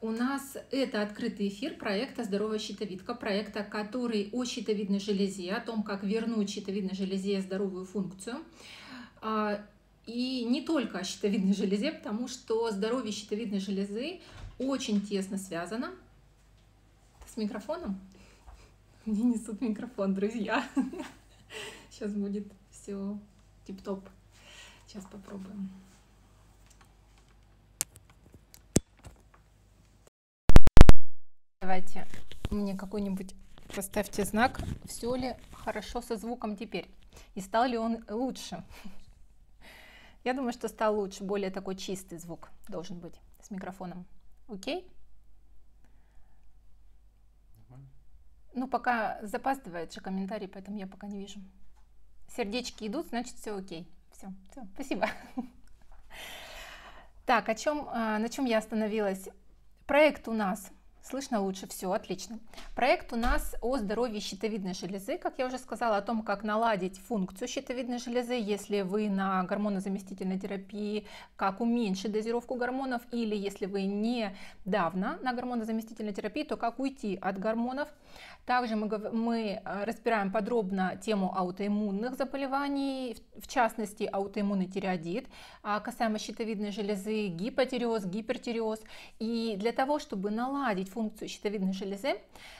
у нас это открытый эфир проекта «Здоровая щитовидка», проекта, который о щитовидной железе, о том, как вернуть щитовидной железе здоровую функцию. А, и не только о щитовидной железе, потому что здоровье щитовидной железы очень тесно связано с микрофоном. Мне несут микрофон, друзья. Сейчас будет все тип-топ. Сейчас попробуем. Давайте мне какой-нибудь поставьте знак, все ли хорошо со звуком теперь и стал ли он лучше. Я думаю, что стал лучше, более такой чистый звук должен быть с микрофоном. Окей? Ну, пока запаздывает же комментарий, поэтому я пока не вижу. Сердечки идут, значит, все окей. Все, все, спасибо. Так, о чем, а, на чем я остановилась? Проект у нас Слышно лучше, все, отлично. Проект у нас о здоровье щитовидной железы, как я уже сказала, о том, как наладить функцию щитовидной железы, если вы на гормонозаместительной терапии, как уменьшить дозировку гормонов, или если вы недавно на гормонозаместительной терапии, то как уйти от гормонов. Также мы, мы э, разбираем подробно тему аутоиммунных заболеваний, в частности аутоиммунный тиреодит, а, касаемо щитовидной железы, гипотиреоз, гипертиреоз. И для того, чтобы наладить функцию щитовидной железы,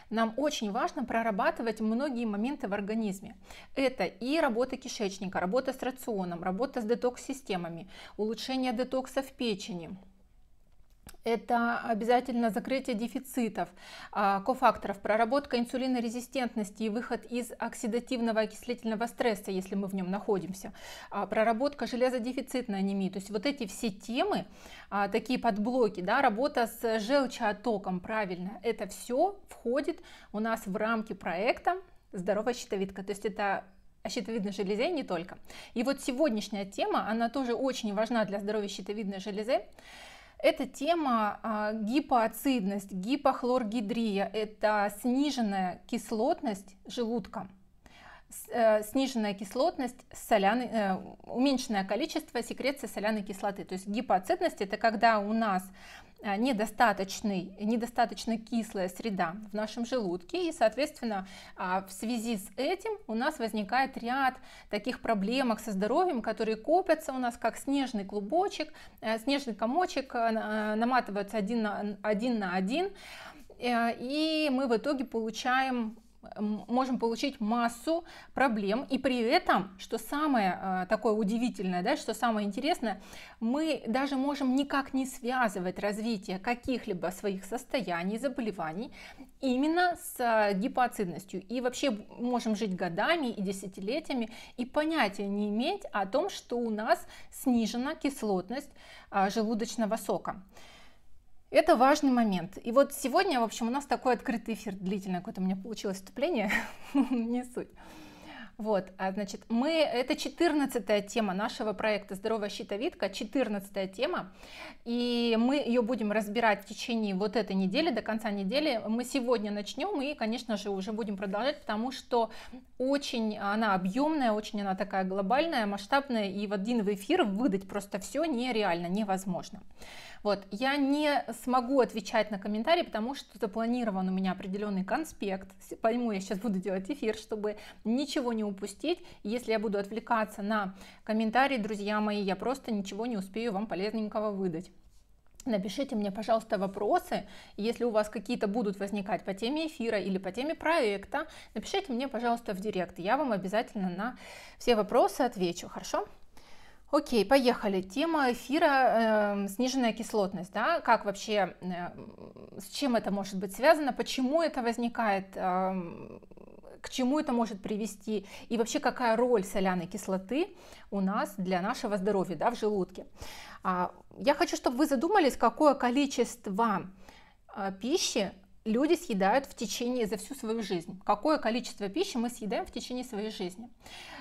нам очень важно прорабатывать многие моменты в организме. Это и работа кишечника, работа с рационом, работа с детокс-системами, улучшение детокса в печени – это обязательно закрытие дефицитов, а, кофакторов, проработка инсулинорезистентности и выход из оксидативного окислительного стресса, если мы в нем находимся, а, проработка железодефицитной анемии. То есть вот эти все темы, а, такие подблоки, да, работа с желчеотоком, правильно, это все входит у нас в рамки проекта «Здоровая щитовидка». То есть это о щитовидной железе и не только. И вот сегодняшняя тема, она тоже очень важна для здоровья щитовидной железы. Это тема а, гипоацидность, гипохлоргидрия, это сниженная кислотность желудка э, сниженная кислотность, соляной, э, уменьшенное количество секреции соляной кислоты. То есть гипоацидность это когда у нас Э, недостаточный, недостаточно кислая среда в нашем желудке, и, соответственно, а, в связи с этим у нас возникает ряд таких проблемок со здоровьем, которые копятся у нас как снежный клубочек, э, снежный комочек, э, наматываются один на один, на один и мы в итоге получаем можем получить массу проблем. И при этом, что самое э, такое удивительное, да, что самое интересное, мы даже можем никак не связывать развитие каких-либо своих состояний, заболеваний именно с э, гипоацидностью. И вообще можем жить годами и десятилетиями и понятия не иметь о том, что у нас снижена кислотность э, желудочного сока. Это важный момент. И вот сегодня, в общем, у нас такой открытый эфир длительный, какое-то у меня получилось вступление, ну, не суть. Вот, а, значит, мы, это 14 тема нашего проекта «Здоровая щитовидка», 14 тема, и мы ее будем разбирать в течение вот этой недели, до конца недели. Мы сегодня начнем и, конечно же, уже будем продолжать, потому что очень она объемная, очень она такая глобальная, масштабная, и в один эфир выдать просто все нереально, невозможно. Невозможно. Вот, я не смогу отвечать на комментарии, потому что запланирован у меня определенный конспект, пойму, я сейчас буду делать эфир, чтобы ничего не упустить, если я буду отвлекаться на комментарии, друзья мои, я просто ничего не успею вам полезненького выдать. Напишите мне, пожалуйста, вопросы, если у вас какие-то будут возникать по теме эфира или по теме проекта, напишите мне, пожалуйста, в директ, я вам обязательно на все вопросы отвечу, хорошо? Окей, поехали. Тема эфира э, сниженная кислотность, да? Как вообще, э, с чем это может быть связано? Почему это возникает? Э, к чему это может привести? И вообще, какая роль соляной кислоты у нас для нашего здоровья, да, в желудке? А, я хочу, чтобы вы задумались, какое количество э, пищи люди съедают в течение за всю свою жизнь. Какое количество пищи мы съедаем в течение своей жизни?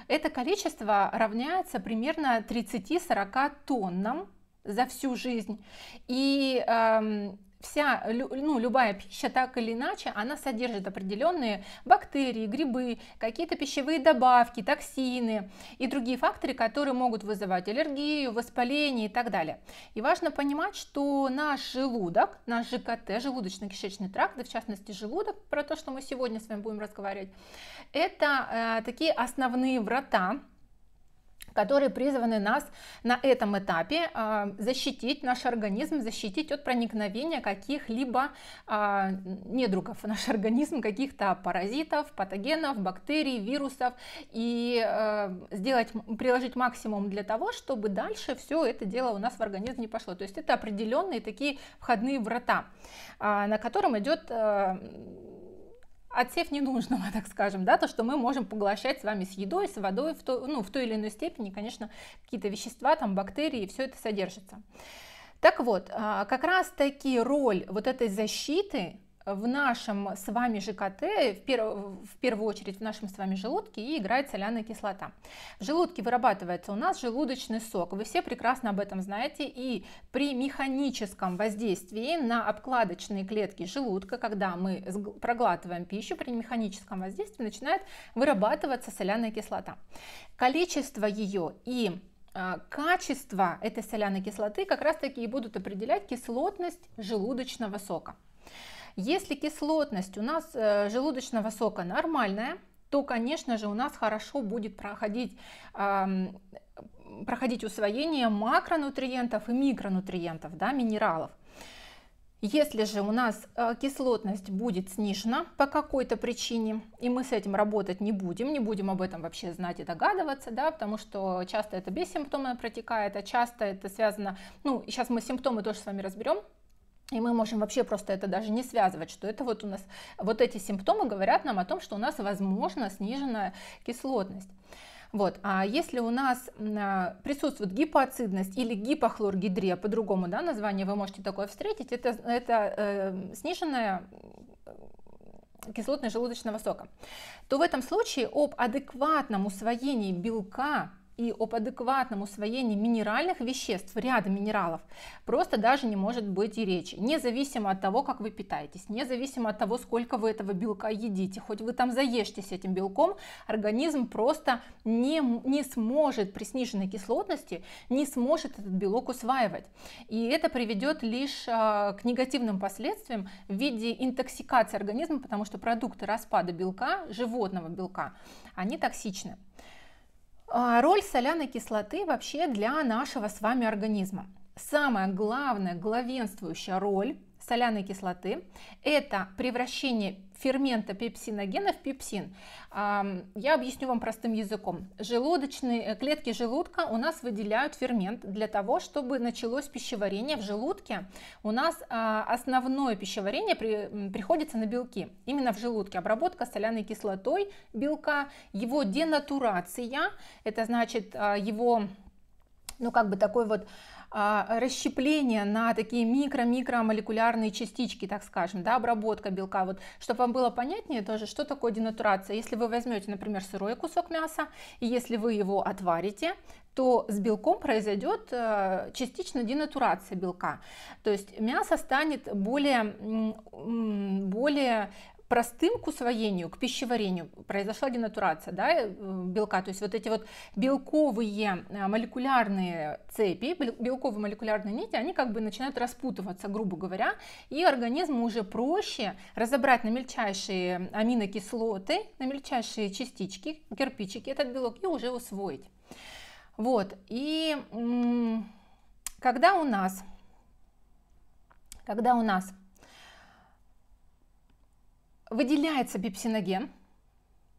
Это количество равняется примерно 30-40 тоннам за всю жизнь. И эм, вся, ну, любая пища, так или иначе, она содержит определенные бактерии, грибы, какие-то пищевые добавки, токсины и другие факторы, которые могут вызывать аллергию, воспаление и так далее. И важно понимать, что наш желудок, наш ЖКТ, желудочно-кишечный тракт, да, в частности желудок, про то, что мы сегодня с вами будем разговаривать, это э, такие основные врата, которые призваны нас на этом этапе а, защитить наш организм, защитить от проникновения каких-либо а, недругов в наш организм, каких-то паразитов, патогенов, бактерий, вирусов и а, сделать, приложить максимум для того, чтобы дальше все это дело у нас в организм не пошло. То есть это определенные такие входные врата, на котором идет отсев ненужного, так скажем, да, то, что мы можем поглощать с вами с едой, с водой, в той, ну, в той или иной степени, конечно, какие-то вещества, там, бактерии, все это содержится. Так вот, а, как раз таки роль вот этой защиты в нашем с вами ЖКТ, в, перв, в первую очередь в нашем с вами желудке, и играет соляная кислота. В желудке вырабатывается у нас желудочный сок. Вы все прекрасно об этом знаете. И при механическом воздействии на обкладочные клетки желудка, когда мы проглатываем пищу, при механическом воздействии начинает вырабатываться соляная кислота. Количество ее и а, качество этой соляной кислоты как раз таки и будут определять кислотность желудочного сока. Если кислотность у нас э, желудочного сока нормальная, то, конечно же, у нас хорошо будет проходить проходить усвоение макронутриентов и микронутриентов, да, минералов. Если же у нас э, кислотность будет снижена по какой-то причине, и мы с этим работать не будем, не будем об этом вообще знать и догадываться, да, потому что часто это бессимптомно протекает, а часто это связано, ну, сейчас мы симптомы тоже с вами разберем, и мы можем вообще просто это даже не связывать, что это вот у нас, вот эти симптомы говорят нам о том, что у нас, возможно, сниженная кислотность. Вот. А если у нас а, присутствует гипоацидность или гипохлоргидрия, по-другому да, название вы можете такое встретить, это, это э, сниженная э, кислотность желудочного сока, то в этом случае об адекватном усвоении белка и об адекватном усвоении минеральных веществ, ряда минералов, просто даже не может быть и речи. Независимо от того, как вы питаетесь, независимо от того, сколько вы этого белка едите, хоть вы там заешьтесь этим белком, организм просто не, не сможет при сниженной кислотности, не сможет этот белок усваивать. И это приведет лишь а, к негативным последствиям в виде интоксикации организма, потому что продукты распада белка, животного белка, они токсичны. А, роль соляной кислоты вообще для нашего с вами организма. Самая главная, главенствующая роль соляной кислоты – это превращение фермента пепсиногенов пепсин. Я объясню вам простым языком. Желудочные э, клетки желудка у нас выделяют фермент для того, чтобы началось пищеварение в желудке. У нас а, основное пищеварение при, приходится на белки. Именно в желудке обработка соляной кислотой белка, его денатурация, это значит а, его ну как бы такой вот а, расщепление на такие микро-микромолекулярные частички, так скажем, да, обработка белка. Вот, чтобы вам было понятнее тоже, что такое денатурация. Если вы возьмете, например, сырой кусок мяса, и если вы его отварите, то с белком произойдет э, частично денатурация белка. То есть мясо станет более, более простым к усвоению, к пищеварению произошла денатурация да, э, белка. То есть вот эти вот белковые э, молекулярные цепи, белковые молекулярные нити, они как бы начинают распутываться, грубо говоря, и организму уже проще разобрать на мельчайшие аминокислоты, на мельчайшие частички, кирпичики этот белок и уже усвоить. Вот, и когда у нас, когда у нас Выделяется пепсиноген.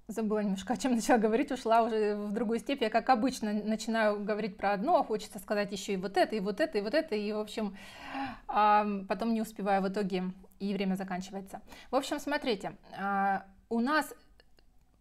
Забыла немножко, о чем начала говорить, ушла уже в другую степь. Я, как обычно, начинаю говорить про одно, а хочется сказать еще и вот это, и вот это, и вот это, и, в общем, а, потом не успеваю в итоге, и время заканчивается. В общем, смотрите, а, у нас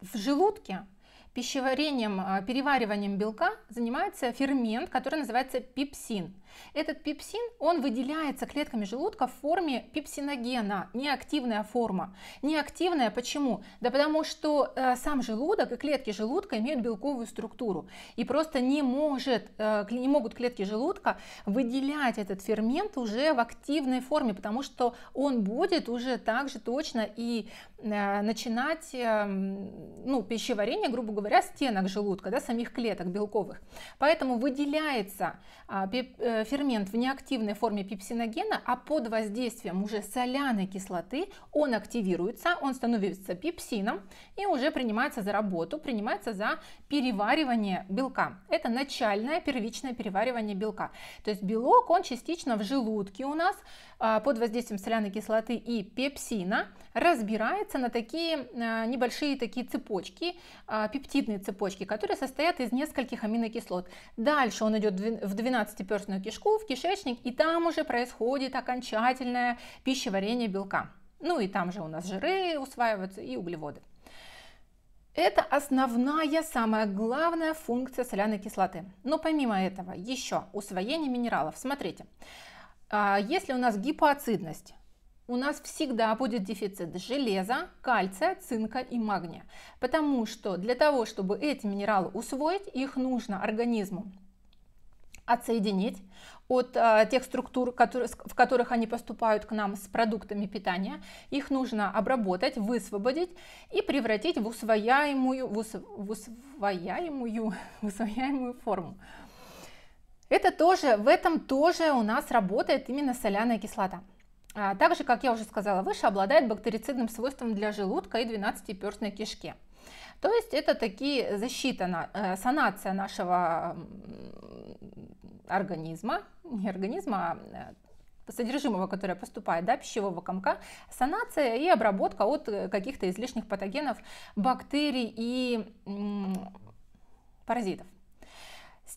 в желудке пищеварением, а, перевариванием белка занимается фермент, который называется пепсин. Этот пепсин, он выделяется клетками желудка в форме пепсиногена, неактивная форма. Неактивная почему? Да потому что э, сам желудок и клетки желудка имеют белковую структуру. И просто не, может, э, не могут клетки желудка выделять этот фермент уже в активной форме, потому что он будет уже также точно и э, начинать э, ну, пищеварение, грубо говоря, стенок желудка, да, самих клеток белковых. Поэтому выделяется а, э, Э, фермент в неактивной форме пепсиногена, а под воздействием уже соляной кислоты он активируется, он становится пепсином и уже принимается за работу, принимается за переваривание белка. Это начальное первичное переваривание белка. То есть белок, он частично в желудке у нас а, под воздействием соляной кислоты и пепсина разбирается на такие а, небольшие такие цепочки, а, пептидные цепочки, которые состоят из нескольких аминокислот. Дальше он идет в 12-перстную кишку, в кишечник, и там уже происходит окончательное пищеварение белка. Ну и там же у нас жиры усваиваются и углеводы. Это основная, самая главная функция соляной кислоты. Но помимо этого еще усвоение минералов. Смотрите, а если у нас гипоацидность, у нас всегда будет дефицит железа, кальция, цинка и магния, потому что для того, чтобы эти минералы усвоить, их нужно организму отсоединить от а, тех структур, которые, в которых они поступают к нам с продуктами питания. Их нужно обработать, высвободить и превратить в усвояемую, в ус, в усвояемую, в усвояемую форму. Это тоже, в этом тоже у нас работает именно соляная кислота. А также, как я уже сказала выше, обладает бактерицидным свойством для желудка и 12-перстной кишки. То есть это такие защита, э, санация нашего организма, не организма, а э, содержимого, которое поступает, да, пищевого комка, санация и обработка от э, каких-то излишних патогенов, бактерий и паразитов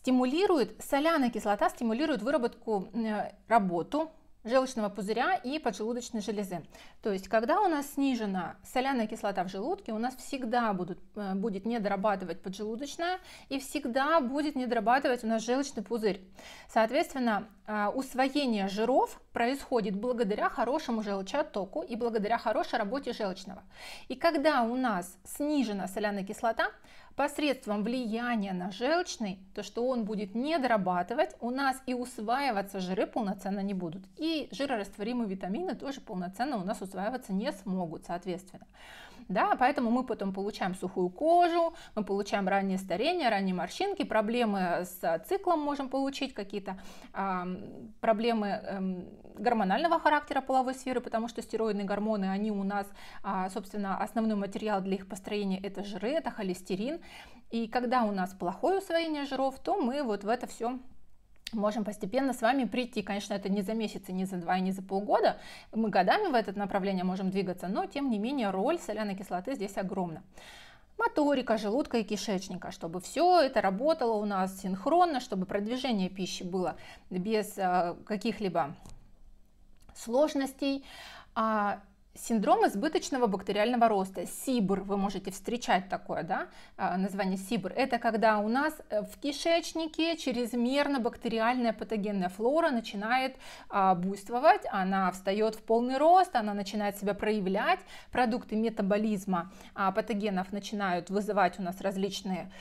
стимулирует, соляная кислота стимулирует выработку э, работу желчного пузыря и поджелудочной железы. То есть, когда у нас снижена соляная кислота в желудке, у нас всегда будут, э, будет недорабатывать поджелудочная и всегда будет не недорабатывать у нас желчный пузырь. Соответственно, э, усвоение жиров происходит благодаря хорошему желчеоттоку и благодаря хорошей работе желчного. И когда у нас снижена соляная кислота, посредством влияния на желчный, то что он будет не дорабатывать, у нас и усваиваться жиры полноценно не будут. И жирорастворимые витамины тоже полноценно у нас усваиваться не смогут, соответственно да, поэтому мы потом получаем сухую кожу, мы получаем раннее старение, ранние морщинки, проблемы с циклом можем получить, какие-то э, проблемы э, гормонального характера половой сферы, потому что стероидные гормоны, они у нас, э, собственно, основной материал для их построения это жиры, это холестерин, и когда у нас плохое усвоение жиров, то мы вот в это все можем постепенно с вами прийти. Конечно, это не за месяц, и не за два, и не за полгода. Мы годами в это направление можем двигаться, но тем не менее роль соляной кислоты здесь огромна. Моторика, желудка и кишечника, чтобы все это работало у нас синхронно, чтобы продвижение пищи было без э, каких-либо сложностей. А Синдром избыточного бактериального роста, СИБР, вы можете встречать такое, да, а, название СИБР, это когда у нас э, в кишечнике чрезмерно бактериальная патогенная флора начинает а, буйствовать, она встает в полный рост, она начинает себя проявлять, продукты метаболизма а, патогенов начинают вызывать у нас различные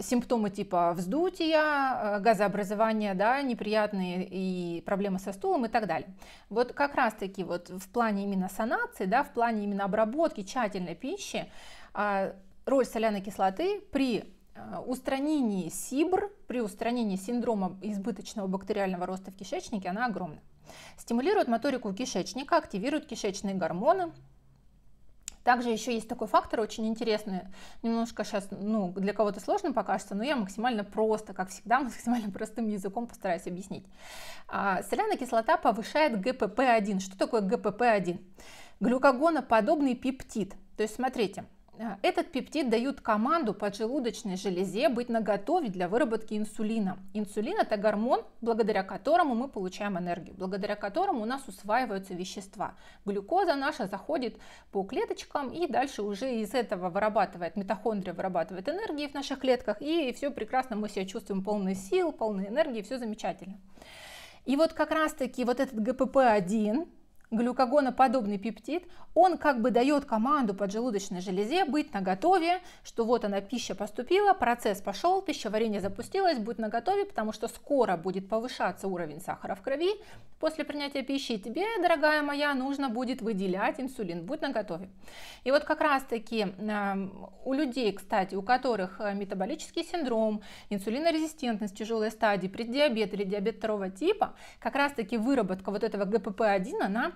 симптомы типа вздутия, э, газообразования, да, неприятные и проблемы со стулом и так далее. Вот как раз-таки вот в плане именно санации, да, в плане именно обработки тщательной пищи а, роль соляной кислоты при э, устранении СИБР, при устранении синдрома избыточного бактериального роста в кишечнике, она огромна. Стимулирует моторику кишечника, активирует кишечные гормоны, также еще есть такой фактор очень интересный, немножко сейчас ну, для кого-то сложно покажется, но я максимально просто, как всегда, максимально простым языком постараюсь объяснить. А, соляная кислота повышает ГПП-1. Что такое ГПП-1? Глюкогоноподобный пептид. То есть смотрите, Э, этот пептид дают команду поджелудочной железе быть наготове для выработки инсулина. Инсулин – это гормон, благодаря которому мы получаем энергию, благодаря которому у нас усваиваются вещества. Глюкоза наша заходит по клеточкам и дальше уже из этого вырабатывает, митохондрия вырабатывает энергии в наших клетках, и все прекрасно, мы себя чувствуем полны сил, полной энергии, все замечательно. И вот как раз-таки вот этот ГПП-1, глюкогоноподобный пептид, он как бы дает команду поджелудочной железе быть наготове, что вот она, пища поступила, процесс пошел, пищеварение запустилось, будь наготове, потому что скоро будет повышаться уровень сахара в крови после принятия пищи, и тебе, дорогая моя, нужно будет выделять инсулин, будь наготове. И вот как раз-таки эм, у людей, кстати, у которых э, метаболический синдром, инсулинорезистентность тяжелой стадии, преддиабет или диабет второго типа, как раз-таки выработка вот этого ГПП-1, она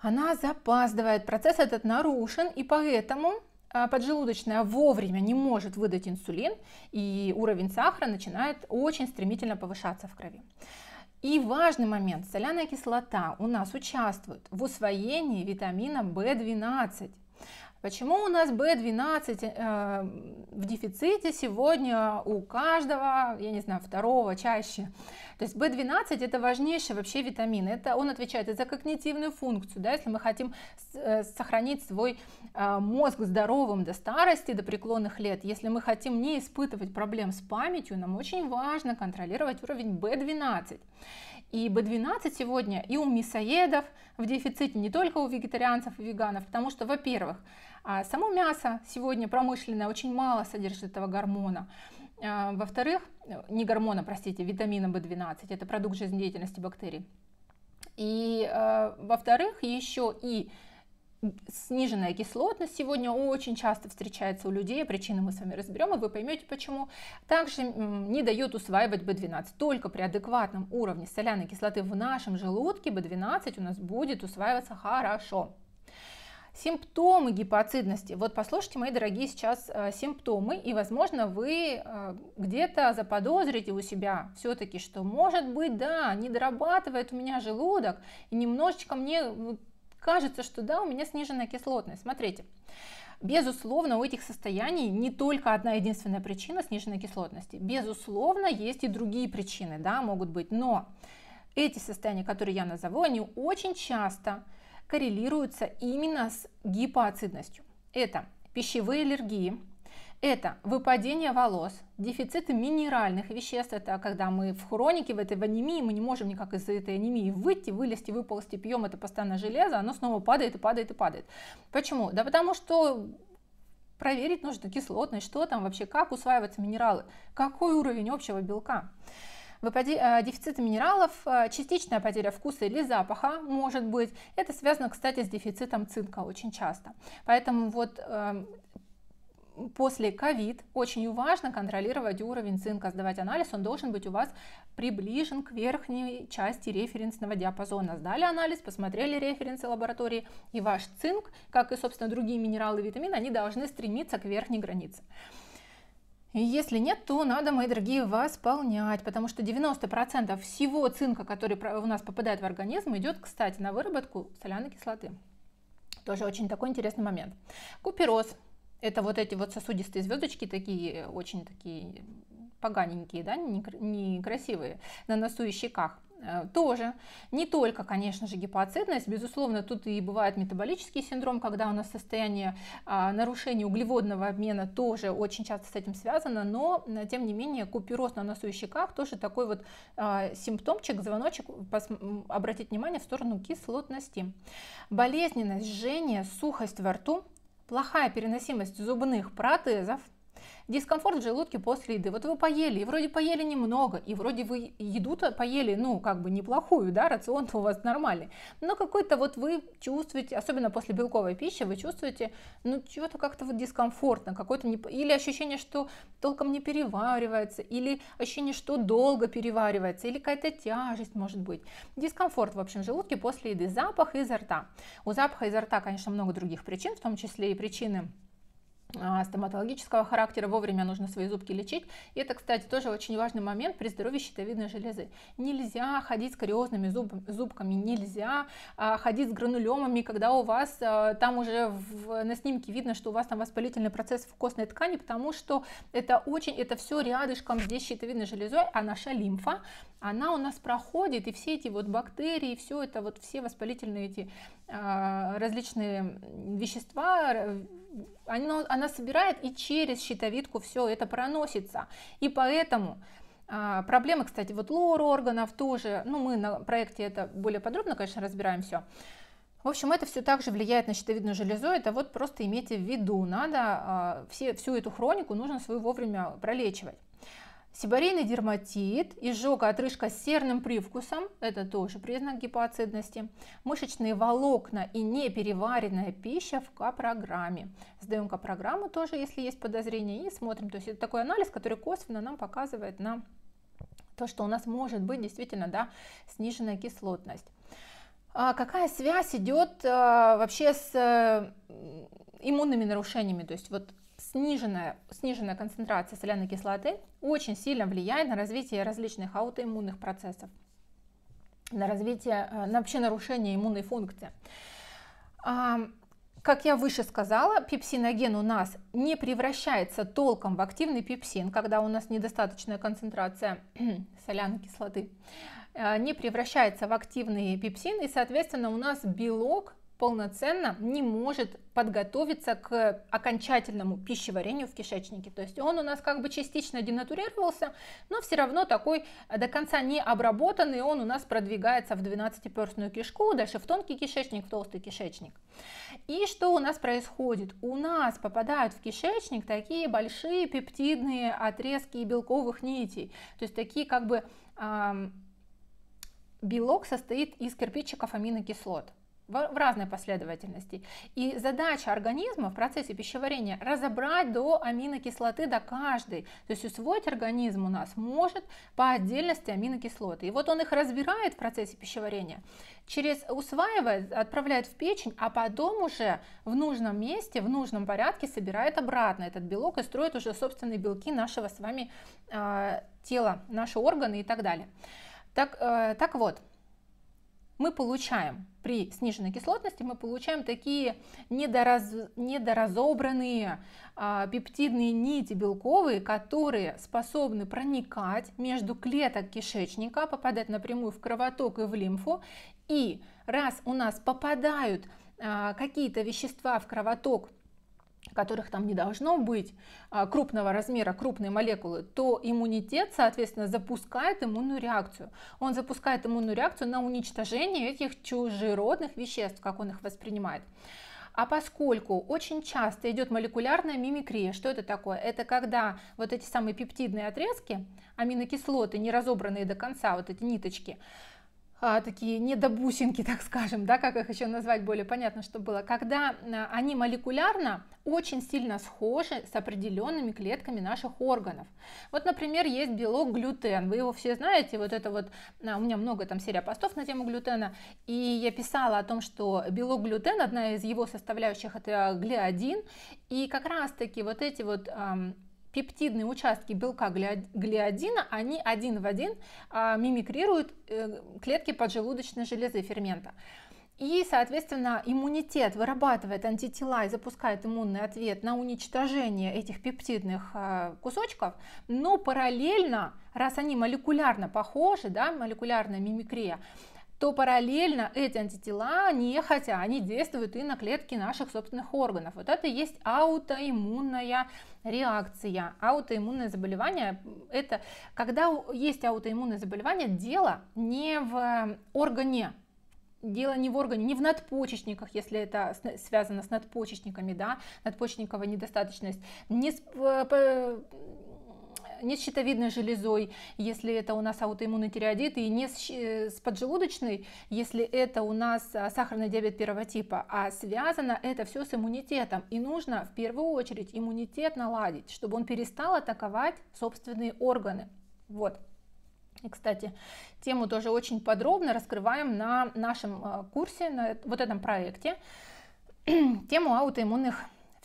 она запаздывает, процесс этот нарушен, и поэтому а, поджелудочная вовремя не может выдать инсулин, и уровень сахара начинает очень стремительно повышаться в крови. И важный момент, соляная кислота у нас участвует в усвоении витамина В12, Почему у нас B12 э, в дефиците сегодня у каждого, я не знаю, второго чаще? То есть B12 это важнейший вообще витамин. Это он отвечает за когнитивную функцию, да, если мы хотим э, сохранить свой э, мозг здоровым до старости, до преклонных лет. Если мы хотим не испытывать проблем с памятью, нам очень важно контролировать уровень B12. И B12 сегодня и у мясоедов в дефиците, не только у вегетарианцев и веганов, потому что, во-первых, а само мясо сегодня промышленное очень мало содержит этого гормона. А, во-вторых, не гормона, простите, витамина в 12 это продукт жизнедеятельности бактерий. И а, во-вторых, еще и сниженная кислотность сегодня очень часто встречается у людей, а причины мы с вами разберем, и вы поймете почему. Также не дает усваивать в 12 Только при адекватном уровне соляной кислоты в нашем желудке в 12 у нас будет усваиваться хорошо. Симптомы гипоцидности. Вот послушайте, мои дорогие, сейчас э, симптомы, и, возможно, вы э, где-то заподозрите у себя все-таки, что, может быть, да, не дорабатывает у меня желудок, и немножечко мне ну, кажется, что да, у меня сниженная кислотность. Смотрите, Безусловно, у этих состояний не только одна единственная причина сниженной кислотности. Безусловно, есть и другие причины, да, могут быть. Но эти состояния, которые я назову, они очень часто коррелируются именно с гипоацидностью. Это пищевые аллергии, это выпадение волос, дефицит минеральных веществ, это когда мы в хронике, в этой в анемии, мы не можем никак из этой анемии выйти, вылезти, выползти, пьем это постоянно железо, оно снова падает и падает и падает. Почему? Да потому что проверить нужно кислотность, что там вообще, как усваиваются минералы, какой уровень общего белка. Э, дефицита минералов, э, частичная потеря вкуса или запаха может быть. Это связано, кстати, с дефицитом цинка очень часто. Поэтому вот эм, после ковид очень важно контролировать уровень цинка, сдавать анализ, он должен быть у вас приближен к верхней части референсного диапазона. Сдали анализ, посмотрели референсы лаборатории, и ваш цинк, как и, собственно, другие минералы и витамины, они должны стремиться к верхней границе. И если нет, то надо, мои дорогие, восполнять, потому что 90% всего цинка, который у нас попадает в организм, идет, кстати, на выработку соляной кислоты. Тоже очень такой интересный момент. Купероз. Это вот эти вот сосудистые звездочки, такие э, очень такие поганенькие, да, некрасивые, на носу и щеках. Э, тоже. Не только, конечно же, гипоацидность, безусловно, тут и бывает метаболический синдром, когда у нас состояние а, нарушения углеводного обмена тоже очень часто с этим связано, но, тем не менее, купероз на носу и щеках тоже такой вот а, симптомчик, звоночек, обратить внимание в сторону кислотности. Болезненность, жжение, сухость во рту, плохая переносимость зубных протезов – Дискомфорт в желудке после еды. Вот вы поели, и вроде поели немного, и вроде вы еду-то поели, ну, как бы неплохую, да, рацион-то у вас нормальный. Но какой-то вот вы чувствуете, особенно после белковой пищи, вы чувствуете, ну, чего-то как-то вот дискомфортно, какое-то не... или ощущение, что толком не переваривается, или ощущение, что долго переваривается, или какая-то тяжесть может быть. Дискомфорт в общем желудке после еды, запах изо рта. У запаха изо рта, конечно, много других причин, в том числе и причины а, стоматологического характера, вовремя нужно свои зубки лечить. И это, кстати, тоже очень важный момент при здоровье щитовидной железы. Нельзя ходить с кариозными зуб, зубками, нельзя а, ходить с гранулемами, когда у вас а, там уже в, на снимке видно, что у вас там воспалительный процесс в костной ткани, потому что это очень, это все рядышком здесь щитовидной железой, а наша лимфа, она у нас проходит, и все эти вот бактерии, все это вот все воспалительные эти а, различные вещества, оно, она собирает и через щитовидку все это проносится. И поэтому а, проблемы, кстати, вот лор органов тоже, ну мы на проекте это более подробно, конечно, разбираем все. В общем, это все также влияет на щитовидную железу, это вот просто имейте в виду, надо а, все, всю эту хронику нужно свою вовремя пролечивать. Сибарейный дерматит, изжога отрыжка с серным привкусом, это тоже признак гипоацидности, мышечные волокна и непереваренная пища в капрограмме. Сдаем капрограмму тоже, если есть подозрения и смотрим. То есть это такой анализ, который косвенно нам показывает на то, что у нас может быть действительно да, сниженная кислотность. А какая связь идет а, э, вообще с а, иммунными нарушениями? То есть вот сниженная, сниженная концентрация соляной кислоты очень сильно влияет на развитие различных аутоиммунных процессов, на развитие, э, на вообще нарушение иммунной функции. А, как я выше сказала, пепсиноген у нас не превращается толком в активный пепсин, когда у нас недостаточная концентрация соляной кислоты, э, не превращается в активный пепсин, и, соответственно, у нас белок полноценно не может подготовиться к окончательному пищеварению в кишечнике. То есть он у нас как бы частично денатурировался, но все равно такой до конца не обработанный, он у нас продвигается в 12-перстную кишку, дальше в тонкий кишечник, в толстый кишечник. И что у нас происходит? У нас попадают в кишечник такие большие пептидные отрезки белковых нитей, то есть такие как бы... белок состоит из кирпичиков аминокислот в, разной последовательности. И задача организма в процессе пищеварения разобрать до аминокислоты до каждой. То есть усвоить организм у нас может по отдельности аминокислоты. И вот он их разбирает в процессе пищеварения, через усваивает, отправляет в печень, а потом уже в нужном месте, в нужном порядке собирает обратно этот белок и строит уже собственные белки нашего с вами э, тела, наши органы и так далее. Так, э, так вот, мы получаем при сниженной кислотности мы получаем такие недораз... недоразобранные а, пептидные нити белковые, которые способны проникать между клеток кишечника, попадать напрямую в кровоток и в лимфу. И раз у нас попадают а, какие-то вещества в кровоток которых там не должно быть, а, крупного размера, крупные молекулы, то иммунитет, соответственно, запускает иммунную реакцию. Он запускает иммунную реакцию на уничтожение этих чужеродных веществ, как он их воспринимает. А поскольку очень часто идет молекулярная мимикрия, что это такое? Это когда вот эти самые пептидные отрезки, аминокислоты, не разобранные до конца, вот эти ниточки, а, такие недобусинки, так скажем, да, как их еще назвать более понятно, что было, когда а, они молекулярно очень сильно схожи с определенными клетками наших органов. Вот, например, есть белок глютен, вы его все знаете, вот это вот, а, у меня много там серия постов на тему глютена, и я писала о том, что белок глютен, одна из его составляющих это глиадин, и как раз таки вот эти вот пептидные участки белка глиадина, они один в один а, мимикрируют э, клетки поджелудочной железы фермента. И, соответственно, иммунитет вырабатывает антитела и запускает иммунный ответ на уничтожение этих пептидных а, кусочков, но параллельно, раз они молекулярно похожи, да, молекулярная мимикрия, то параллельно эти антитела, не хотя они действуют и на клетки наших собственных органов. Вот это и есть аутоиммунная реакция. Аутоиммунное заболевание – это когда есть аутоиммунное заболевание, дело не в органе, дело не в органе, не в надпочечниках, если это связано с надпочечниками, да, надпочечниковая недостаточность, не с э, не с щитовидной железой, если это у нас аутоиммунный тиреодит, и не с, э, с поджелудочной, если это у нас а, сахарный диабет первого типа, а связано это все с иммунитетом. И нужно в первую очередь иммунитет наладить, чтобы он перестал атаковать собственные органы. Вот. И, кстати, тему тоже очень подробно раскрываем на нашем а, курсе, на вот этом проекте, тему аутоиммунных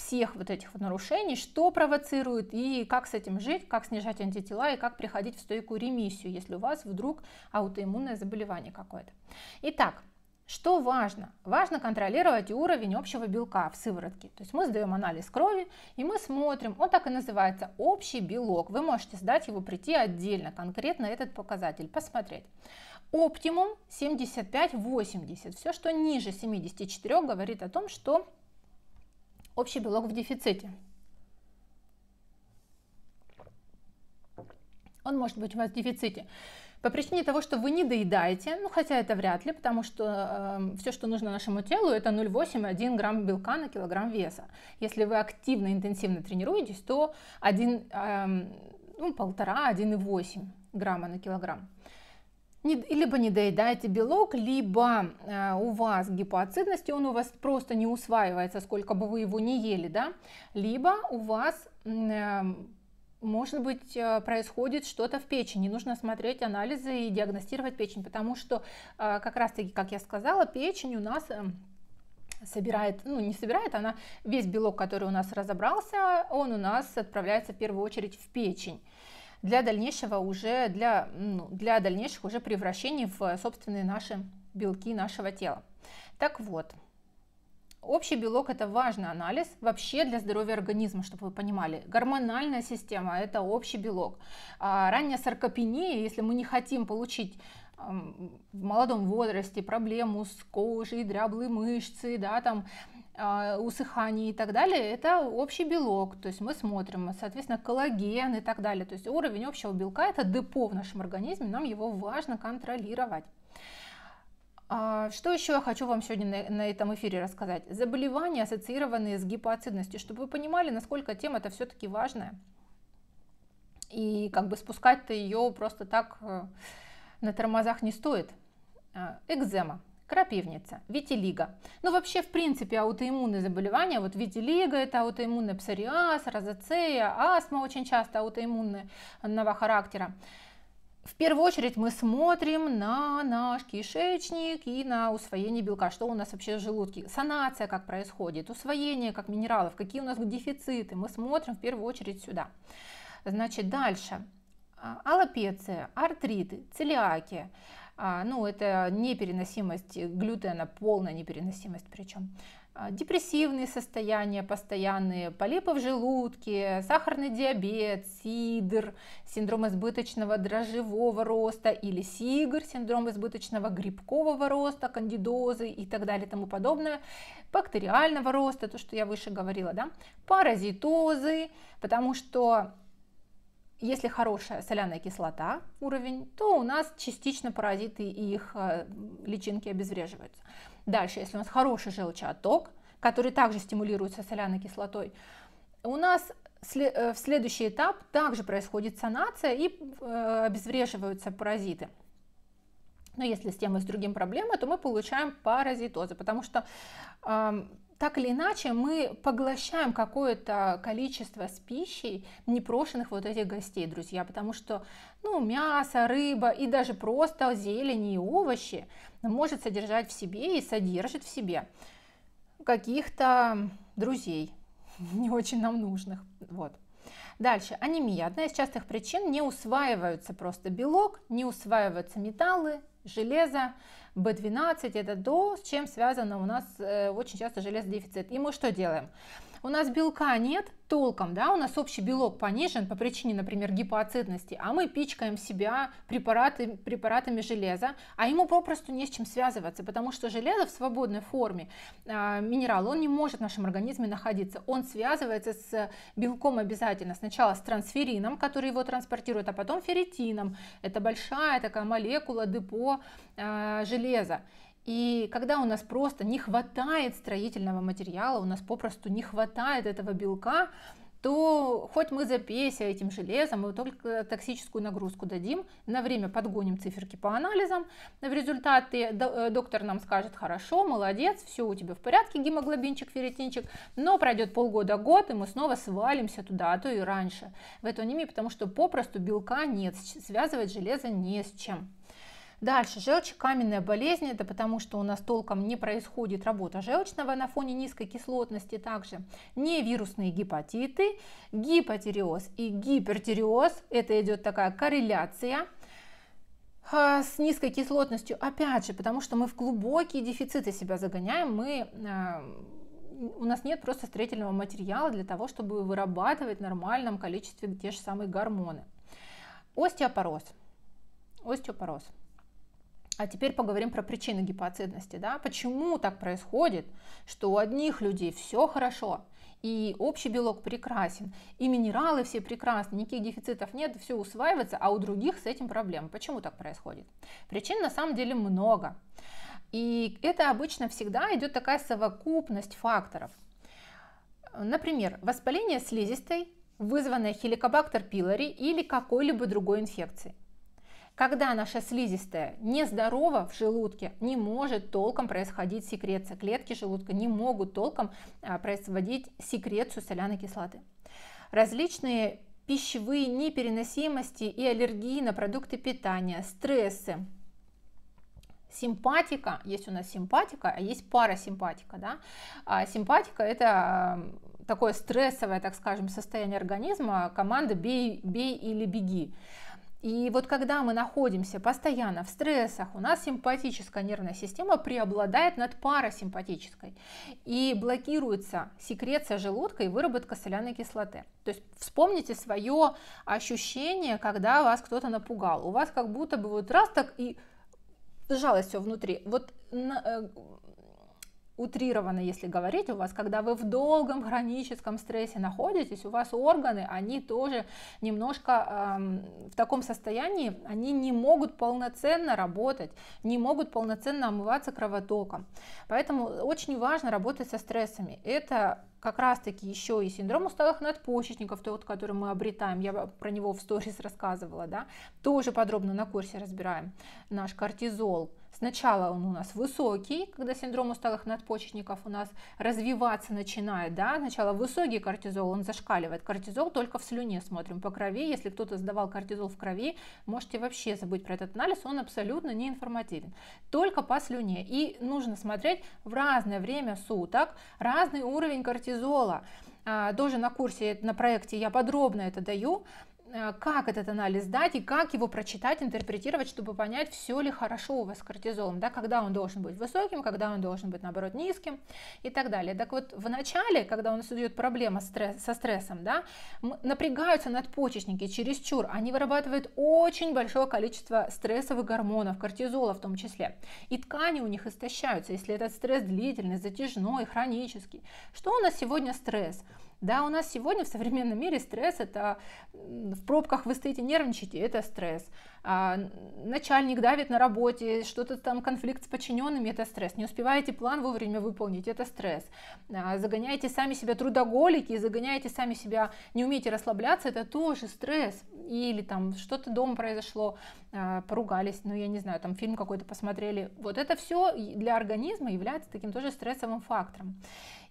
всех вот этих вот нарушений, что провоцирует и как с этим жить, как снижать антитела и как приходить в стойкую ремиссию, если у вас вдруг аутоиммунное заболевание какое-то. Итак, что важно? Важно контролировать уровень общего белка в сыворотке. То есть мы сдаем анализ крови и мы смотрим, он так и называется, общий белок. Вы можете сдать его, прийти отдельно, конкретно этот показатель, посмотреть. Оптимум 75-80. Все, что ниже 74, говорит о том, что общий белок в дефиците. Он может быть у вас в дефиците. По причине того, что вы не доедаете, ну хотя это вряд ли, потому что э, эм, все, что нужно нашему телу, это 0,8-1 грамм белка на килограмм веса. Если вы активно, интенсивно тренируетесь, то 1, э, эм, ну, 1,5-1,8 грамма на килограмм не, либо не доедаете белок, либо э, у вас гипоацидность, и он у вас просто не усваивается, сколько бы вы его не ели, да, либо у вас, э, может быть, э, происходит что-то в печени, нужно смотреть анализы и диагностировать печень, потому что э, как раз-таки, как я сказала, печень у нас... Э, собирает, ну не собирает, она весь белок, который у нас разобрался, он у нас отправляется в первую очередь в печень для дальнейшего уже, для, ну, для дальнейших уже превращений в собственные наши белки нашего тела. Так вот, Общий белок – это важный анализ вообще для здоровья организма, чтобы вы понимали. Гормональная система – это общий белок. А ранняя саркопения, если мы не хотим получить в молодом возрасте проблему с кожей, дряблые мышцы, да, там а, усыхании и так далее, это общий белок, то есть мы смотрим, соответственно, коллаген и так далее, то есть уровень общего белка это депо в нашем организме, нам его важно контролировать. А, что еще я хочу вам сегодня на, на этом эфире рассказать? Заболевания, ассоциированные с гипоацидностью, чтобы вы понимали, насколько тема это все-таки важная. И как бы спускать-то ее просто так э, на тормозах не стоит. А, экзема крапивница, витилиго. Ну вообще в принципе аутоиммунные заболевания, вот витилиго это аутоиммунный псориаз, розоцея, астма очень часто аутоиммунного характера. В первую очередь мы смотрим на наш кишечник и на усвоение белка, что у нас вообще в желудке, санация как происходит, усвоение как минералов, какие у нас дефициты, мы смотрим в первую очередь сюда. Значит, дальше, а, аллопеция, артриты, целиакия, а, ну, это непереносимость глютена, полная непереносимость причем. А, депрессивные состояния постоянные, полипы в желудке, сахарный диабет, сидр, синдром избыточного дрожжевого роста или сигр, синдром избыточного грибкового роста, кандидозы и так далее и тому подобное, бактериального роста, то, что я выше говорила, да, паразитозы, потому что если хорошая соляная кислота, уровень, то у нас частично паразиты и их э, личинки обезвреживаются. Дальше, если у нас хороший желчеотток, который также стимулируется соляной кислотой, у нас э, в следующий этап также происходит санация и э, обезвреживаются паразиты. Но если с тем и с другим проблема, то мы получаем паразитозы, потому что так или иначе мы поглощаем какое-то количество с пищей непрошенных вот этих гостей, друзья, потому что ну, мясо, рыба и даже просто зелень и овощи может содержать в себе и содержит в себе каких-то друзей, не очень нам нужных. Вот. Дальше, анемия. Одна из частых причин не усваиваются просто белок, не усваиваются металлы, железо, B12 это то, с чем связано у нас э, очень часто железодефицит. И мы что делаем? у нас белка нет толком, да, у нас общий белок понижен по причине, например, гипоацидности, а мы пичкаем себя препараты, препаратами железа, а ему попросту не с чем связываться, потому что железо в свободной форме, э, минерал, он не может в нашем организме находиться, он связывается с белком обязательно, сначала с трансферином, который его транспортирует, а потом ферритином, это большая такая молекула депо э, железа, и когда у нас просто не хватает строительного материала, у нас попросту не хватает этого белка, то хоть мы запейся этим железом, мы только токсическую нагрузку дадим, на время подгоним циферки по анализам, в результате э, доктор нам скажет, хорошо, молодец, все у тебя в порядке, гемоглобинчик, ферритинчик, но пройдет полгода-год, и мы снова свалимся туда, а то и раньше, в эту анемию, потому что попросту белка нет, связывать железо не с чем. Дальше, желчекаменная болезнь, это потому что у нас толком не происходит работа желчного на фоне низкой кислотности также. Невирусные гепатиты, гипотиреоз и гипертиреоз, это идет такая корреляция а, с низкой кислотностью, опять же, потому что мы в глубокие дефициты себя загоняем, мы а, у нас нет просто строительного материала для того, чтобы вырабатывать в нормальном количестве те же самые гормоны. Остеопороз. Остеопороз. А теперь поговорим про причины гипоцидности. Да? Почему так происходит, что у одних людей все хорошо, и общий белок прекрасен, и минералы все прекрасны, никаких дефицитов нет, все усваивается, а у других с этим проблемы. Почему так происходит? Причин на самом деле много. И это обычно всегда идет такая совокупность факторов. Например, воспаление слизистой, вызванное хеликобактер пилори или какой-либо другой инфекцией. Когда наша слизистая нездорова в желудке, не может толком происходить секреция. Клетки желудка не могут толком а, производить секрецию соляной кислоты. Различные пищевые непереносимости и аллергии на продукты питания, стрессы, симпатика, есть у нас симпатика, а есть парасимпатика, да, а симпатика это а, такое стрессовое, так скажем, состояние организма, команда бей, бей или беги. И вот когда мы находимся постоянно в стрессах, у нас симпатическая нервная система преобладает над парасимпатической и блокируется секреция желудка и выработка соляной кислоты. То есть вспомните свое ощущение, когда вас кто-то напугал. У вас как будто бы вот раз так и сжалось все внутри. Вот э, утрированно, если говорить, у вас, когда вы в долгом хроническом стрессе находитесь, у вас органы, они тоже немножко эм, в таком состоянии, они не могут полноценно работать, не могут полноценно омываться кровотоком. Поэтому очень важно работать со стрессами. Это как раз-таки еще и синдром усталых надпочечников, тот, который мы обретаем, я про него в сторис рассказывала, да, тоже подробно на курсе разбираем наш кортизол. Сначала он у нас высокий, когда синдром усталых надпочечников у нас развиваться начинает, да, сначала высокий кортизол, он зашкаливает. Кортизол только в слюне смотрим по крови. Если кто-то сдавал кортизол в крови, можете вообще забыть про этот анализ, он абсолютно не информативен. Только по слюне. И нужно смотреть в разное время суток разный уровень кортизола а, тоже на курсе, на проекте я подробно это даю. Э, как этот анализ дать и как его прочитать, интерпретировать, чтобы понять, все ли хорошо у вас с кортизолом, да, когда он должен быть высоким, когда он должен быть, наоборот, низким и так далее. Так вот, в начале, когда у нас идет проблема стресс, со стрессом, да, напрягаются надпочечники чересчур, они вырабатывают очень большое количество стрессовых гормонов, кортизола в том числе, и ткани у них истощаются, если этот стресс длительный, затяжной, хронический. Что у нас сегодня стресс? Стресс да, у нас сегодня в современном мире стресс это в пробках вы стоите, нервничаете, это стресс. А, начальник давит на работе, что-то там конфликт с подчиненными, это стресс. Не успеваете план вовремя выполнить, это стресс. А, загоняете сами себя трудоголики, загоняете сами себя, не умеете расслабляться, это тоже стресс. Или там что-то дома произошло, а, поругались, ну я не знаю, там фильм какой-то посмотрели. Вот это все для организма является таким тоже стрессовым фактором.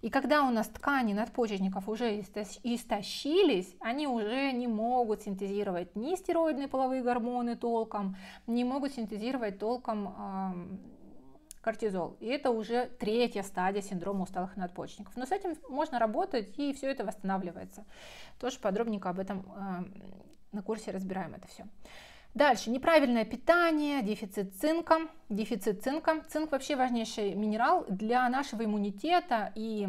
И когда у нас ткани надпочечников уже уже истощились, они уже не могут синтезировать ни стероидные половые гормоны толком, не могут синтезировать толком кортизол. И это уже третья стадия синдрома усталых надпочечников. Но с этим можно работать, и все это восстанавливается. Тоже подробненько об этом на курсе разбираем это все. Дальше, неправильное питание, дефицит цинка. Дефицит цинка. Цинк вообще важнейший минерал для нашего иммунитета и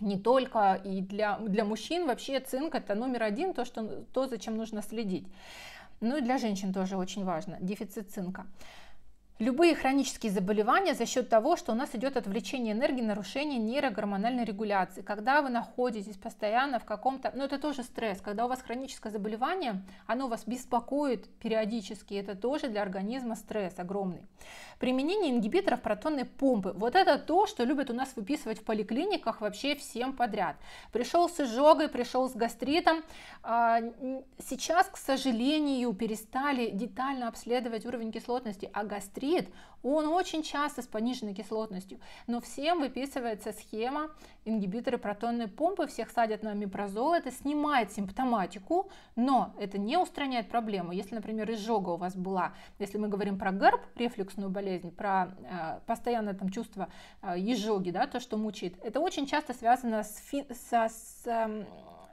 не только и для, для мужчин вообще цинк это номер один, то, что, то, зачем нужно следить. Ну и для женщин тоже очень важно, дефицит цинка. Любые хронические заболевания за счет того, что у нас идет отвлечение энергии, нарушение нейрогормональной регуляции. Когда вы находитесь постоянно в каком-то... Ну, это тоже стресс. Когда у вас хроническое заболевание, оно вас беспокоит периодически. Это тоже для организма стресс огромный. Применение ингибиторов протонной помпы. Вот это то, что любят у нас выписывать в поликлиниках вообще всем подряд. Пришел с изжогой, пришел с гастритом. А, сейчас, к сожалению, перестали детально обследовать уровень кислотности, а гастрит гепарит, он очень часто с пониженной кислотностью, но всем выписывается схема ингибиторы протонной помпы, всех садят на мипрозол, это снимает симптоматику, но это не устраняет проблему. Если, например, изжога у вас была, если мы говорим про ГЭРБ, рефлюксную болезнь, про э, постоянное там чувство э, изжоги, да, то, что мучает, это очень часто связано с, фи- со, с э,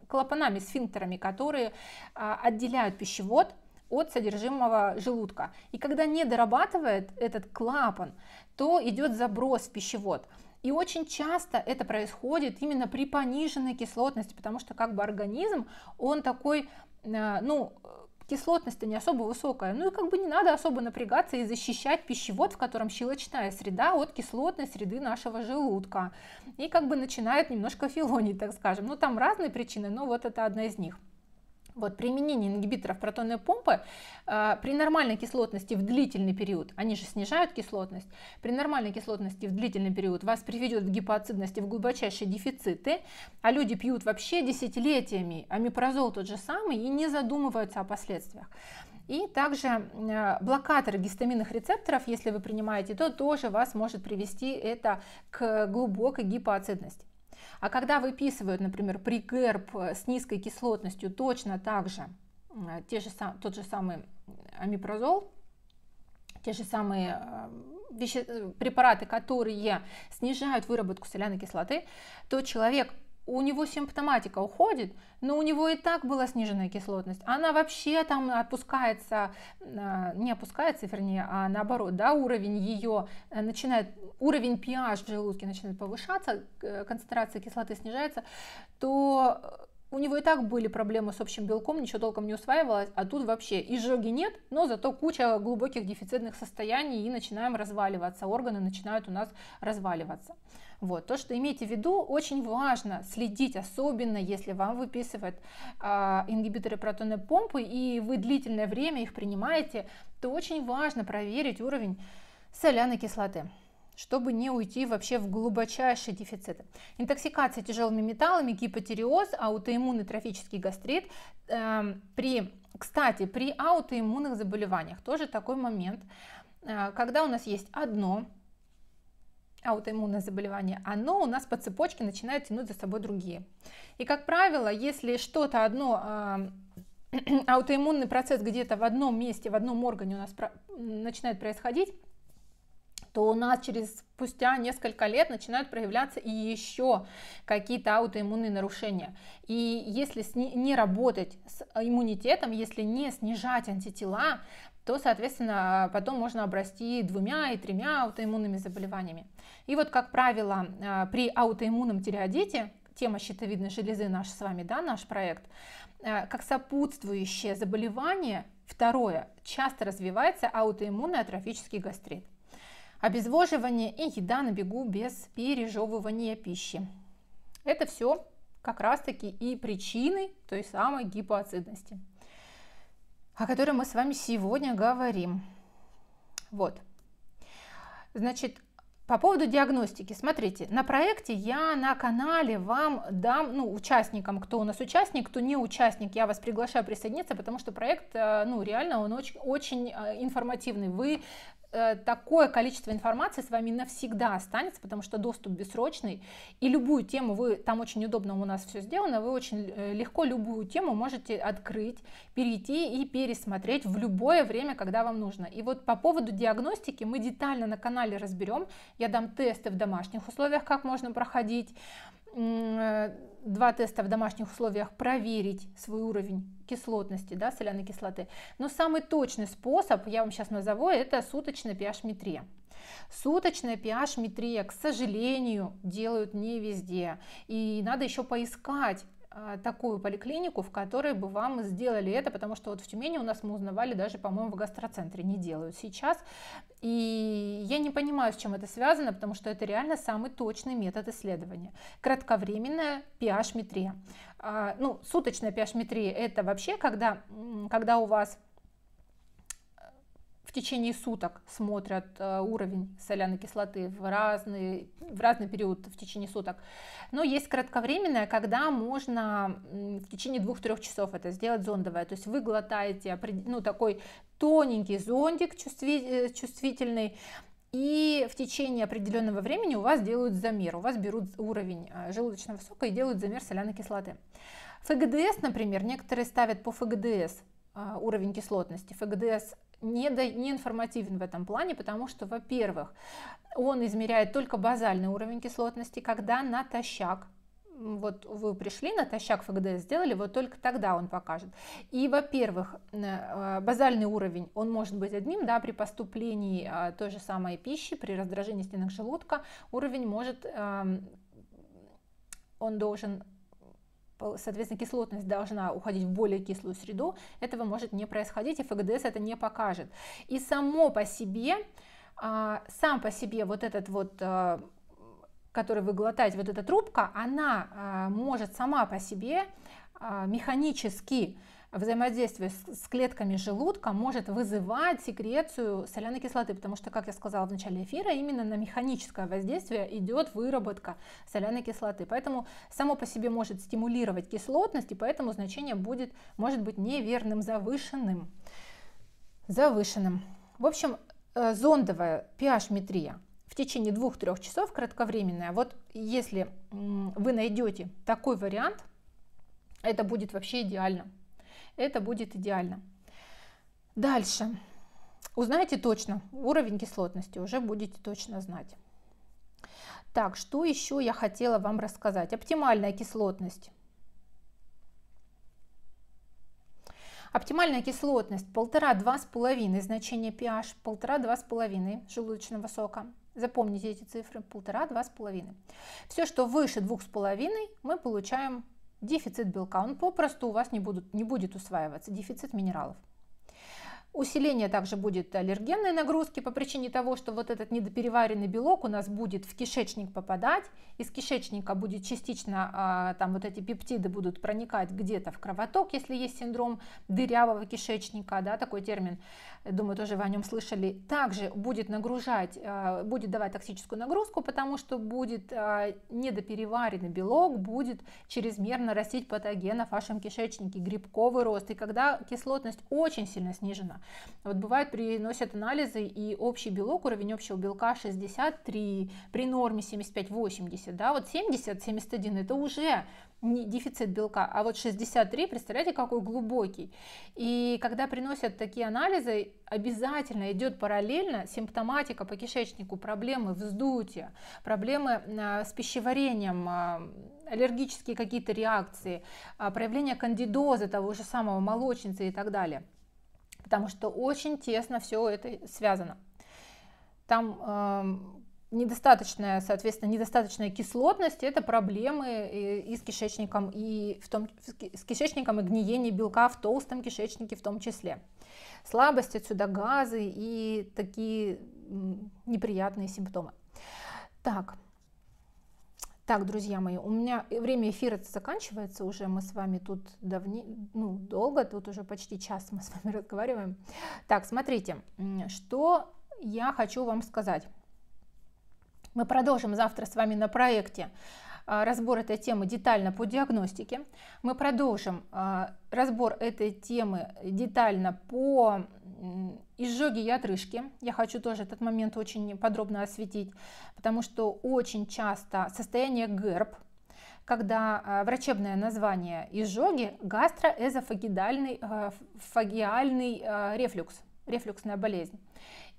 клапанами, сфинктерами, которые э, отделяют пищевод от содержимого желудка. И когда не дорабатывает этот клапан, то идет заброс в пищевод. И очень часто это происходит именно при пониженной кислотности, потому что как бы организм, он такой, э, ну, кислотность не особо высокая, ну и как бы не надо особо напрягаться и защищать пищевод, в котором щелочная среда от кислотной среды нашего желудка. И как бы начинает немножко филонить, так скажем. Ну там разные причины, но вот это одна из них. Вот применение ингибиторов протонной помпы э, при нормальной кислотности в длительный период, они же снижают кислотность, при нормальной кислотности в длительный период вас приведет к гипоацидности, в глубочайшие дефициты, а люди пьют вообще десятилетиями амипрозол тот же самый и не задумываются о последствиях. И также а, блокаторы гистаминных рецепторов, если вы принимаете, то тоже вас может привести это к глубокой гипоацидности. А когда выписывают, например, при ГЭРБ э, с низкой кислотностью точно так же, э, те же, тот же самый амипрозол, те же самые э, веще... препараты, которые снижают выработку соляной кислоты, то человек у него симптоматика уходит, но у него и так была сниженная кислотность. Она вообще там опускается, а, не опускается, вернее, а наоборот, да, уровень ее э, начинает, уровень pH в желудке начинает повышаться, э, концентрация кислоты снижается, то у него и так были проблемы с общим белком, ничего толком не усваивалось, а тут вообще изжоги нет, но зато куча глубоких дефицитных состояний и начинаем разваливаться, органы начинают у нас разваливаться. Вот, то, что имейте в виду, очень важно следить, особенно если вам выписывают а, ингибиторы протонной помпы, и вы длительное время их принимаете, то очень важно проверить уровень соляной кислоты чтобы не уйти вообще в глубочайшие дефициты. Интоксикация тяжелыми металлами, гипотереоз, аутоиммунный трофический гастрит. Э, при, кстати, при аутоиммунных заболеваниях тоже такой момент, э, когда у нас есть одно аутоиммунное заболевание, оно у нас по цепочке начинает тянуть за собой другие. И, как правило, если что-то одно, а, аутоиммунный процесс где-то в одном месте, в одном органе у нас начинает происходить, то у нас через спустя несколько лет начинают проявляться и еще какие-то аутоиммунные нарушения. И если не работать с иммунитетом, если не снижать антитела, то, соответственно, потом можно обрасти двумя и тремя аутоиммунными заболеваниями. И вот, как правило, а, при аутоиммунном тиреодите, тема щитовидной железы наш с вами, да, наш проект, а, как сопутствующее заболевание, второе, часто развивается аутоиммунный атрофический гастрит обезвоживание и еда на бегу без пережевывания пищи. Это все как раз-таки и причины той самой гипоацидности, о которой мы с вами сегодня говорим. Вот. Значит, по поводу диагностики, смотрите, на проекте я на канале вам дам, ну, участникам, кто у нас участник, кто не участник, я вас приглашаю присоединиться, потому что проект, э, ну, реально, он очень, очень э, информативный. Вы Э, такое количество информации с вами навсегда останется, потому что доступ бессрочный, и любую тему вы, там очень удобно у нас все сделано, вы очень э, легко любую тему можете открыть, перейти и пересмотреть в любое время, когда вам нужно. И вот по поводу диагностики мы детально на канале разберем, я дам тесты в домашних условиях, как можно проходить, э, два теста в домашних условиях проверить свой уровень кислотности, да, соляной кислоты. Но самый точный способ, я вам сейчас назову, это суточная pH-метрия. Суточная pH-метрия, к сожалению, делают не везде. И надо еще поискать а, такую поликлинику, в которой бы вам сделали это, потому что вот в Тюмени у нас мы узнавали даже, по-моему, в гастроцентре не делают сейчас. И я не понимаю, с чем это связано, потому что это реально самый точный метод исследования. Кратковременная pH-метрия. А, ну, суточная pH-метрия – это вообще, когда, когда у вас в течение суток смотрят э, уровень соляной кислоты в разный, в разный период в течение суток. Но есть кратковременное, когда можно в течение 2-3 часов это сделать зондовое. То есть вы глотаете ну, такой тоненький зондик э, чувствительный, и в течение определенного времени у вас делают замер, у вас берут уровень э, желудочного сока и делают замер соляной кислоты. ФГДС, например, некоторые ставят по ФГДС уровень кислотности. ФГДС не, до, не информативен в этом плане, потому что, во-первых, он измеряет только базальный уровень кислотности, когда натощак вот вы пришли, натощак ФГДС сделали, вот только тогда он покажет. И, во-первых, а, базальный уровень, он может быть одним, да, при поступлении а, той же самой пищи, при раздражении стенок желудка, уровень может, он должен соответственно, кислотность должна уходить в более кислую среду, этого может не происходить, и ФГДС это не покажет. И само по себе, а, сам по себе вот этот вот а, который вы глотаете, вот эта трубка, она а, может сама по себе механически взаимодействие с клетками желудка может вызывать секрецию соляной кислоты, потому что, как я сказала в начале эфира, именно на механическое воздействие идет выработка соляной кислоты. Поэтому само по себе может стимулировать кислотность, и поэтому значение будет, может быть неверным, завышенным. Завышенным. В общем, э, зондовая pH-метрия в течение 2-3 часов кратковременная. Вот если вы найдете такой вариант, это будет вообще идеально это будет идеально. Дальше. узнаете точно уровень кислотности, уже будете точно знать. Так, что еще я хотела вам рассказать? Оптимальная кислотность. Оптимальная кислотность 1,5-2,5, значение pH 1,5-2,5 желудочного сока. Запомните эти цифры 1,5-2,5. Все, что выше 2,5, мы получаем дефицит белка, он попросту у вас не, будут, не будет усваиваться, дефицит минералов. Усиление также будет аллергенной нагрузки по причине того, что вот этот недопереваренный белок у нас будет в кишечник попадать, из кишечника будет частично, а, там вот эти пептиды будут проникать где-то в кровоток, если есть синдром дырявого кишечника, да, такой термин, думаю, тоже вы о нем слышали, также будет нагружать, а, будет давать токсическую нагрузку, потому что будет а, недопереваренный белок, будет чрезмерно растить патогенов в вашем кишечнике, грибковый рост, и когда кислотность очень сильно снижена, вот бывает, приносят анализы, и общий белок, уровень общего белка 63, при норме 75-80, да, вот 70-71 это уже не дефицит белка, а вот 63, представляете, какой глубокий. И когда приносят такие анализы, обязательно идет параллельно симптоматика по кишечнику, проблемы вздутия, проблемы а, с пищеварением, а, аллергические какие-то реакции, а, проявление кандидоза того же самого молочницы и так далее потому что очень тесно все это связано. Там э, недостаточная, соответственно, недостаточная кислотность – это проблемы и, э, и с кишечником, и в том, с кишечником и гниение белка в толстом кишечнике в том числе. Слабость отсюда газы и такие неприятные симптомы. Так, так, друзья мои, у меня время эфира заканчивается уже, мы с вами тут давне, ну, долго, тут уже почти час мы с вами разговариваем. Так, смотрите, что я хочу вам сказать. Мы продолжим завтра с вами на проекте а, разбор этой темы детально по диагностике. Мы продолжим а, разбор этой темы детально по изжоге и отрыжке. Я хочу тоже этот момент очень подробно осветить, потому что очень часто состояние ГЭРБ, когда а, врачебное название изжоги – гастроэзофагидальный фагиальный рефлюкс, рефлюксная болезнь.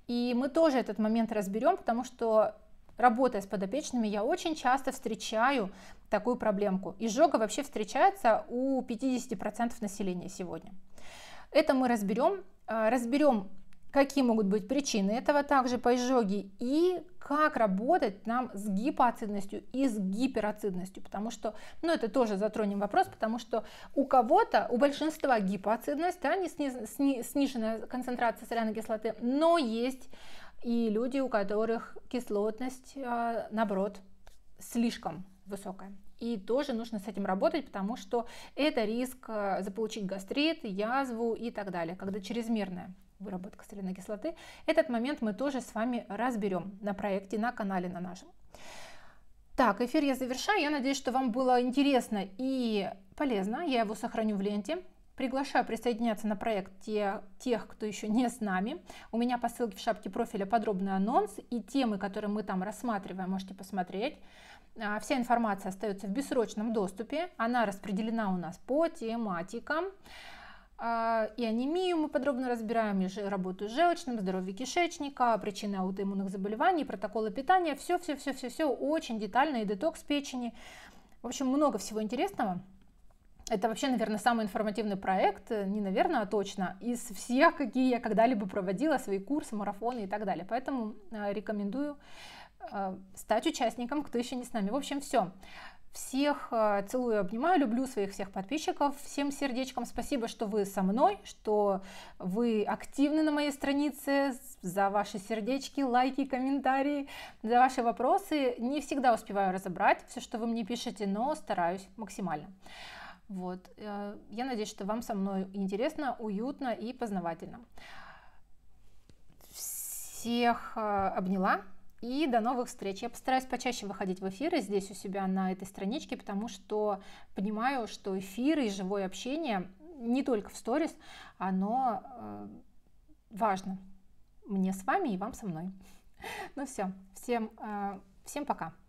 И мы тоже этот момент разберем, потому что работая с подопечными, я очень часто встречаю такую проблемку. Изжога вообще встречается у 50% населения сегодня. Это мы разберем. А, разберем, какие могут быть причины этого также по изжоге и как работать нам с гипоацидностью и с гиперацидностью, потому что, ну это тоже затронем вопрос, потому что у кого-то, у большинства гипоацидность, да, не сниженная концентрация соляной кислоты, но есть и люди, у которых кислотность, а, наоборот, слишком высокая. И тоже нужно с этим работать, потому что это риск а, заполучить гастрит, язву и так далее, когда чрезмерная выработка соляной кислоты. Этот момент мы тоже с вами разберем на проекте, на канале на нашем. Так, эфир я завершаю. Я надеюсь, что вам было интересно и полезно. Я его сохраню в ленте. Приглашаю присоединяться на проект те, тех, кто еще не с нами. У меня по ссылке в шапке профиля подробный анонс и темы, которые мы там рассматриваем, можете посмотреть. А, вся информация остается в бессрочном доступе. Она распределена у нас по тематикам. А, и анемию мы подробно разбираем, и работу с желчным, здоровье кишечника, причины аутоиммунных заболеваний, протоколы питания. Все-все-все-все-все очень детально, и детокс печени. В общем, много всего интересного. Это вообще, наверное, самый информативный проект, э, не наверное, а точно, из всех, какие я когда-либо проводила, свои курсы, марафоны и так далее. Поэтому э, рекомендую э, стать участником, кто еще не с нами. В общем, все. Всех целую, обнимаю, люблю своих всех подписчиков. Всем сердечком спасибо, что вы со мной, что вы активны на моей странице, за ваши сердечки, лайки, комментарии, за ваши вопросы. Не всегда успеваю разобрать все, что вы мне пишете, но стараюсь максимально. Вот. Э, я надеюсь, что вам со мной интересно, уютно и познавательно. Всех э, обняла и до новых встреч. Я постараюсь почаще выходить в эфиры здесь у себя на этой страничке, потому что понимаю, что эфиры и живое общение не только в сторис, оно э, важно мне с вами и вам со мной. Ну все, всем, всем пока.